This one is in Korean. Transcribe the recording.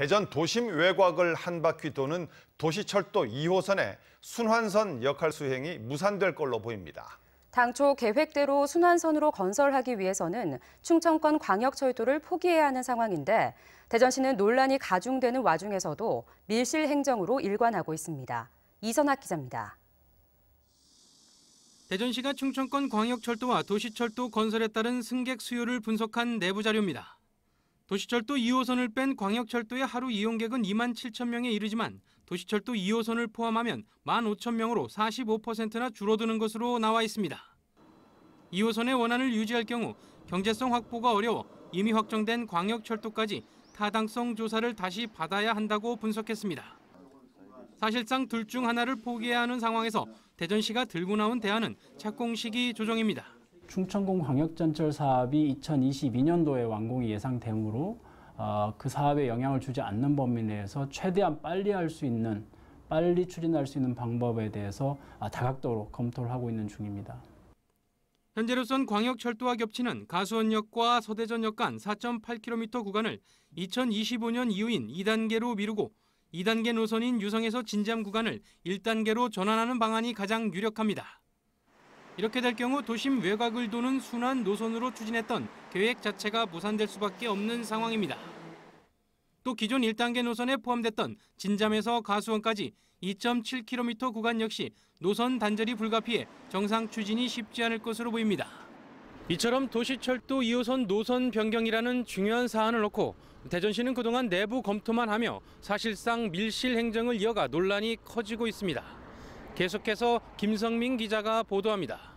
대전 도심 외곽을 한 바퀴 도는 도시철도 2호선의 순환선 역할 수행이 무산될 걸로 보입니다. 당초 계획대로 순환선으로 건설하기 위해서는 충청권 광역철도를 포기해야 하는 상황인데 대전시는 논란이 가중되는 와중에서도 밀실 행정으로 일관하고 있습니다. 이선학 기자입니다. 대전시가 충청권 광역철도와 도시철도 건설에 따른 승객 수요를 분석한 내부 자료입니다. 도시철도 2호선을 뺀 광역철도의 하루 이용객은 2만 7천 명에 이르지만 도시철도 2호선을 포함하면 1만 5천 명으로 45%나 줄어드는 것으로 나와 있습니다. 2호선의 원안을 유지할 경우 경제성 확보가 어려워 이미 확정된 광역철도까지 타당성 조사를 다시 받아야 한다고 분석했습니다. 사실상 둘 중 하나를 포기해야 하는 상황에서 대전시가 들고 나온 대안은 착공시기 조정입니다. 충청공광역전철 사업이 2022년도에 완공이 예상되므로 어, 그 사업에 영향을 주지 않는 범위 내에서 최대한 빨리 할 수 있는 빨리 추진할 수 있는 방법에 대해서 아, 다각도로 검토를 하고 있는 중입니다. 현재로선 광역철도와 겹치는 가수원역과 서대전역 간 4.8km 구간을 2025년 이후인 2단계로 미루고 2단계 노선인 유성에서 진잠 구간을 1단계로 전환하는 방안이 가장 유력합니다. 이렇게 될 경우 도심 외곽을 도는 순환 노선으로 추진했던 계획 자체가 무산될 수밖에 없는 상황입니다. 또 기존 1단계 노선에 포함됐던 진잠에서 가수원까지 2.7km 구간 역시 노선 단절이 불가피해 정상 추진이 쉽지 않을 것으로 보입니다. 이처럼 도시철도 2호선 노선 변경이라는 중요한 사안을 놓고 대전시는 그동안 내부 검토만 하며 사실상 밀실 행정을 이어가 논란이 커지고 있습니다. 계속해서 김성민 기자가 보도합니다.